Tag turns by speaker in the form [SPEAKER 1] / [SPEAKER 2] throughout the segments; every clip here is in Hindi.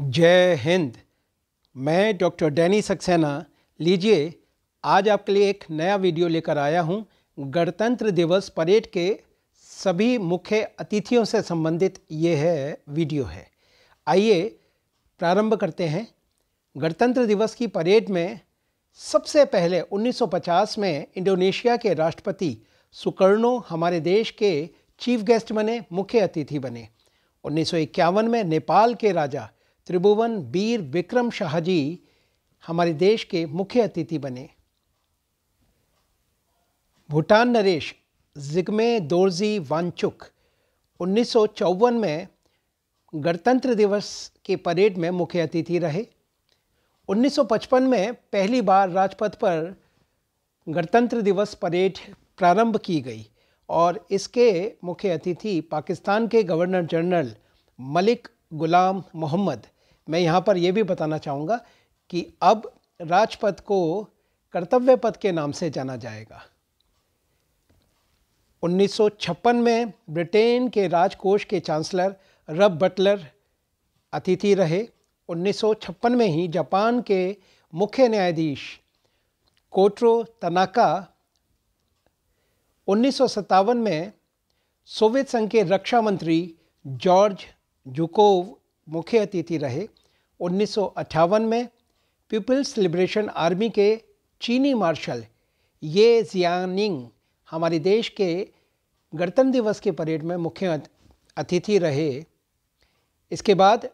[SPEAKER 1] जय हिंद मैं डॉक्टर डैनी सक्सेना लीजिए आज आपके लिए एक नया वीडियो लेकर आया हूं गणतंत्र दिवस परेड के सभी मुख्य अतिथियों से संबंधित ये है वीडियो है आइए प्रारंभ करते हैं गणतंत्र दिवस की परेड में सबसे पहले 1950 में इंडोनेशिया के राष्ट्रपति सुकर्णो हमारे देश के चीफ गेस्ट बने मुख्य अतिथि बने उन्नीस में नेपाल के राजा त्रिभुवन वीर विक्रम शाहजी हमारे देश के मुख्य अतिथि बने भूटान नरेश जिग्मे दोर्जी वांचुक उन्नीस में गणतंत्र दिवस के परेड में मुख्य अतिथि रहे 1955 में पहली बार राजपथ पर गणतंत्र दिवस परेड प्रारंभ की गई और इसके मुख्य अतिथि पाकिस्तान के गवर्नर जनरल मलिक गुलाम मोहम्मद मैं यहाँ पर यह भी बताना चाहूँगा कि अब राजपथ को कर्तव्य पथ के नाम से जाना जाएगा 1956 में ब्रिटेन के राजकोष के चांसलर रब बटलर अतिथि रहे 1956 में ही जापान के मुख्य न्यायाधीश कोट्रो तनाका उन्नीस में सोवियत संघ के रक्षा मंत्री जॉर्ज जुकोव मुख्य अतिथि रहे उन्नीस में पीपल्स लिबरेशन आर्मी के चीनी मार्शल ये जियानिंग हमारे देश के गणतंत्र दिवस के परेड में मुख्य अतिथि रहे इसके बाद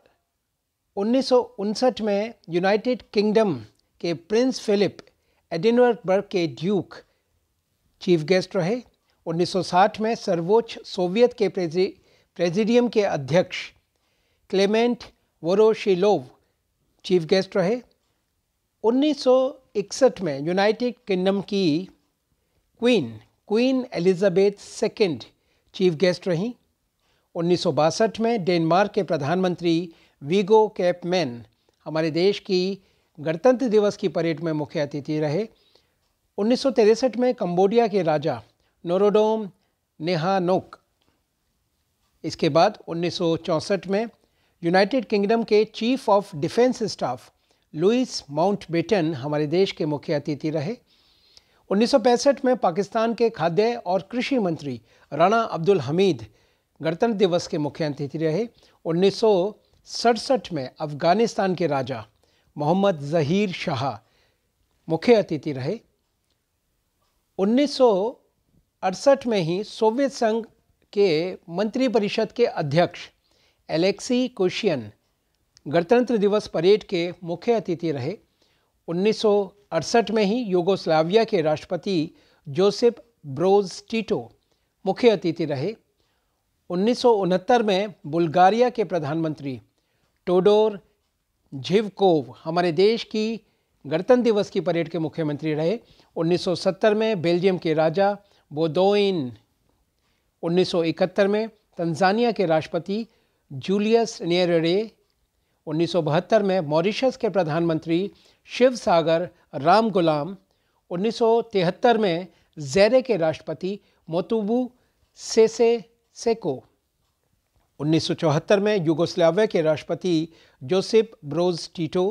[SPEAKER 1] उन्नीस में यूनाइटेड किंगडम के प्रिंस फिलिप एडिनबर्ग के ड्यूक चीफ गेस्ट रहे 1960 में सर्वोच्च सोवियत के प्रेजिडियम के अध्यक्ष क्लेमेंट वोरोशिलोव चीफ गेस्ट रहे 1961 में यूनाइटेड किंगडम की queen queen Elizabeth second chief guest रहीं उन्नीस में डेनमार्क के प्रधानमंत्री वीगो कैपमैन हमारे देश की गणतंत्र दिवस की परेड में मुख्य अतिथि रहे उन्नीस में कंबोडिया के राजा नोरोडोम नेहानोक इसके बाद 1964 में यूनाइटेड किंगडम के chief of defence staff Louis Batten हमारे देश के मुख्य अतिथि रहे 1965 में पाकिस्तान के खाद्य और कृषि मंत्री राणा अब्दुल हमीद गणतंत्र दिवस के मुख्य अतिथि रहे उन्नीस में अफगानिस्तान के राजा मोहम्मद जहीर शाह मुख्य अतिथि रहे उन्नीस में ही सोवियत संघ के मंत्रिपरिषद के अध्यक्ष एलेक्सी कोशियन गणतंत्र दिवस परेड के मुख्य अतिथि रहे 1968 में ही योगोस्लाविया के राष्ट्रपति जोसेफ ब्रोज टीटो मुख्य अतिथि रहे उन्नीस में बुल्गारिया के प्रधानमंत्री टोडोर झिवकोव हमारे देश की गणतंत्र दिवस की परेड के मुख्यमंत्री रहे 1970 में बेल्जियम के राजा बोदोइन 1971 में तंजानिया के राष्ट्रपति जूलियस नियररे उन्नीस में मॉरिशस के प्रधानमंत्री शिव सागर राम गुलाम उन्नीस में जैरे के राष्ट्रपति मोतुबू सेसे सेको 1974 में यूगोस्लाविया के राष्ट्रपति जोसेफ ब्रोज टीटो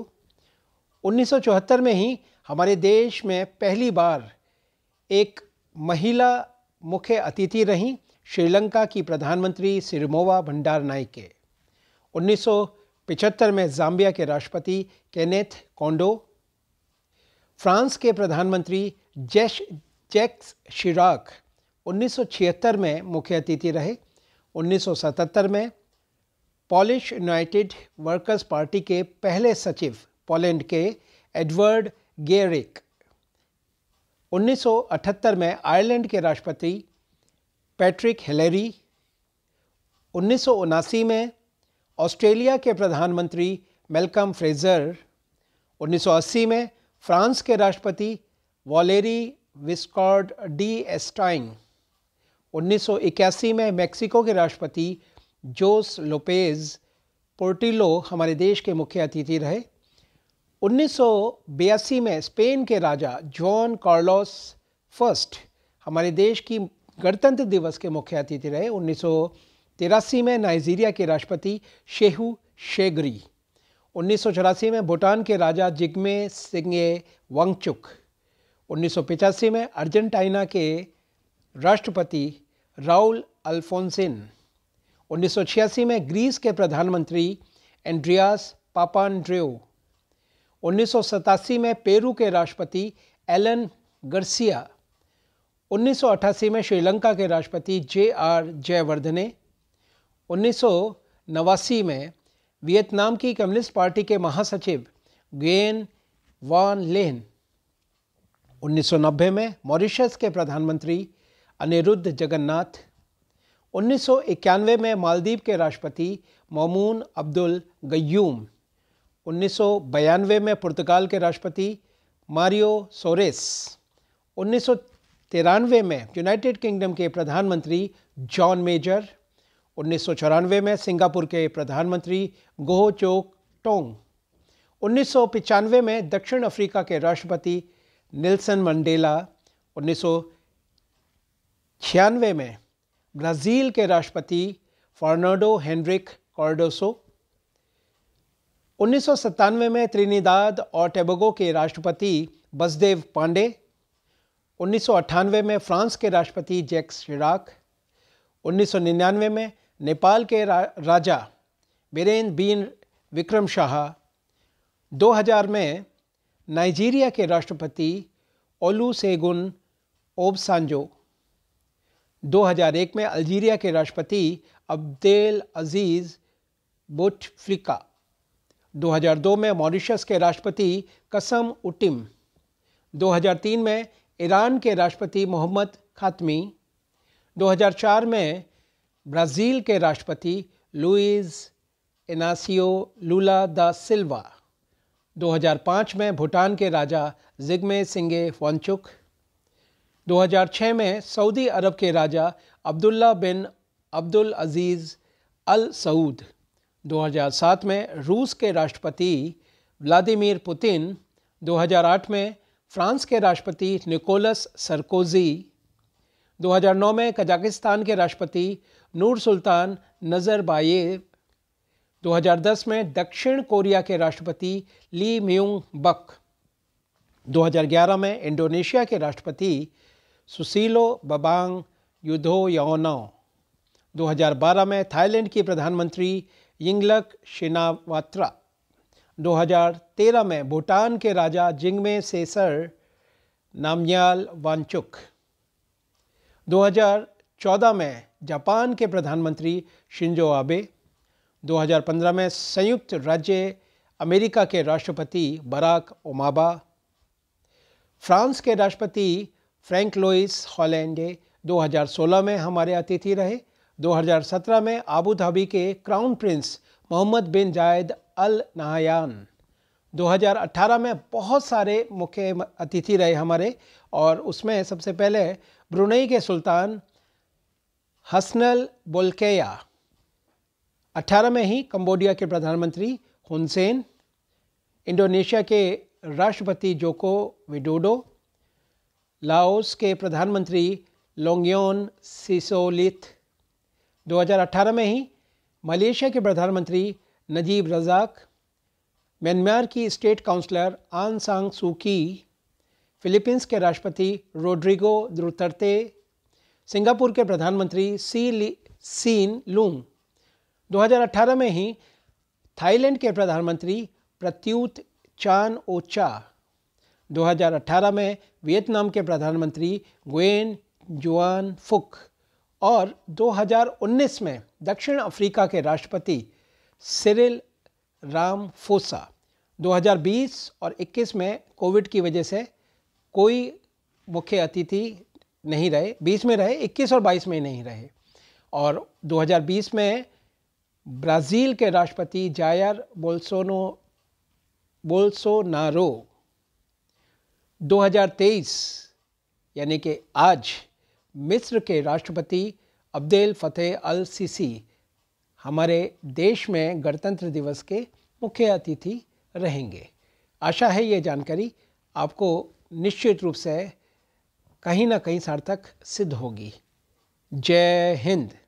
[SPEAKER 1] 1974 में ही हमारे देश में पहली बार एक महिला मुख्य अतिथि रहीं श्रीलंका की प्रधानमंत्री सिरमोवा भंडार नाइके उन्नीस में जाम्बिया के राष्ट्रपति केनेथ कोंडो फ्रांस के प्रधानमंत्री जैश जैक्स शिराक 1976 में मुख्य अतिथि रहे 1977 में पॉलिश यूनाइटेड वर्कर्स पार्टी के पहले सचिव पोलैंड के एडवर्ड गेरिक 1978 में आयरलैंड के राष्ट्रपति पैट्रिक हिलेरी उन्नीस में ऑस्ट्रेलिया के प्रधानमंत्री मेलकम फ्रेजर 1980 में फ्रांस के राष्ट्रपति वॉलेरी विस्कॉर्ड डी एस्टाइन 1981 में मेक्सिको के राष्ट्रपति जोस लोपेज पोर्टिलो हमारे देश के मुख्य अतिथि रहे 1982 में स्पेन के राजा जॉन कार्लोस फर्स्ट हमारे देश की गणतंत्र दिवस के मुख्य अतिथि रहे उन्नीस तिरासी में नाइजीरिया के राष्ट्रपति शेहू शेगरी उन्नीस में भूटान के राजा जिग्मे सिंगे वांगचुक उन्नीस में अर्जेंटाइना के राष्ट्रपति राउल अल्फोंसिन उन्नीस में ग्रीस के प्रधानमंत्री एंड्रियास पापानड्रियो उन्नीस में पेरू के राष्ट्रपति एलन गर्सिया 1988 में श्रीलंका के राष्ट्रपति जे आर जयवर्धने उन्नीस में वियतनाम की कम्युनिस्ट पार्टी के महासचिव गेन वान लेन 1990 में मॉरिशस के प्रधानमंत्री अनिरुद्ध जगन्नाथ 1991 में मालदीव के राष्ट्रपति ममून अब्दुल गयूम 1992 में पुर्तगाल के राष्ट्रपति मारियो सोरेस तिरानवे में यूनाइटेड किंगडम के प्रधानमंत्री जॉन मेजर उन्नीस में सिंगापुर के प्रधानमंत्री गोह चोक टोंग उन्नीस में दक्षिण अफ्रीका के राष्ट्रपति नेल्सन मंडेला उन्नीस में ब्राज़ील के राष्ट्रपति फर्नाडो हेनरिक कॉर्डोसो उन्नीस में त्रिनिदाद और टेबोगो के राष्ट्रपति बसदेव पांडे उन्नीस में फ्रांस के राष्ट्रपति जैक्स शिराक 1999 में नेपाल के रा, राजा बीरेन बीन विक्रम शाह 2000 में नाइजीरिया के राष्ट्रपति ओलू सेगुन ओबसांजो 2001 में अल्जीरिया के राष्ट्रपति अब्देल अजीज़ बोटफ्लिका 2002 में मॉरिशस के राष्ट्रपति कसम उटिम 2003 में ईरान के राष्ट्रपति मोहम्मद खातमी 2004 में ब्राज़ील के राष्ट्रपति लुइस एनासियो लूला द सिल्वा 2005 में भूटान के राजा जिग्मे सिंगे फोनचुक 2006 में सऊदी अरब के राजा अब्दुल्ला बिन अब्दुल अजीज़ अल सऊद 2007 में रूस के राष्ट्रपति व्लादिमीर पुतिन 2008 में फ्रांस के राष्ट्रपति निकोलस सरकोजी 2009 में कजाकिस्तान के राष्ट्रपति नूर सुल्तान नजरबायेव 2010 में दक्षिण कोरिया के राष्ट्रपति ली म्यूंग बक 2011 में इंडोनेशिया के राष्ट्रपति सुशीलो बबांग युधो यौनो 2012 में थाईलैंड की प्रधानमंत्री यिंगलक शिनावात्रा 2013 में भूटान के राजा जिंगमे सेसर नामयाल वांचुक 2014 में जापान के प्रधानमंत्री शिंजो आबे 2015 में संयुक्त राज्य अमेरिका के राष्ट्रपति बराक ओमाबा फ्रांस के राष्ट्रपति फ्रैंक लोइस हॉलैंडे 2016 में हमारे अतिथि रहे 2017 में आबू धाबी के crown prince Mohammed bin Zayed Al नहायान 2018 में बहुत सारे मुख्य अतिथि रहे हमारे और उसमें सबसे पहले ब्रुनई के सुल्तान हसनल बोलकेया 18 में ही कंबोडिया के प्रधानमंत्री हुनसेन इंडोनेशिया के राष्ट्रपति जोको विडोडो लाओस के प्रधानमंत्री लोंगयोन सिसोलिथ 2018 में ही मलेशिया के प्रधानमंत्री नजीब रजाक म्यांमार की state counsellor Aung San सूकी Philippines के राष्ट्रपति रोड्रिगो द्रुतरते सिंगापुर के प्रधानमंत्री सी ली सीन लूंग 2018 में ही थाईलैंड के प्रधानमंत्री प्रत्युत चान ओचा 2018 में वियतनाम के प्रधानमंत्री ग्वेन जुआन फुक और 2019 में दक्षिण अफ्रीका के राष्ट्रपति सिरिल राम फोसा 2020 और 21 में कोविड की वजह से कोई मुख्य अतिथि नहीं रहे 20 में रहे 21 और 22 में नहीं रहे और 2020 में ब्राज़ील के राष्ट्रपति जायर बोल्सोनो बोल्सोनारो 2023 यानी कि आज मिस्र के राष्ट्रपति अब्देल फतेह अल सीसी हमारे देश में गणतंत्र दिवस के मुख्य अतिथि रहेंगे आशा है ये जानकारी आपको निश्चित रूप से कहीं ना कहीं सार्थक सिद्ध होगी जय हिंद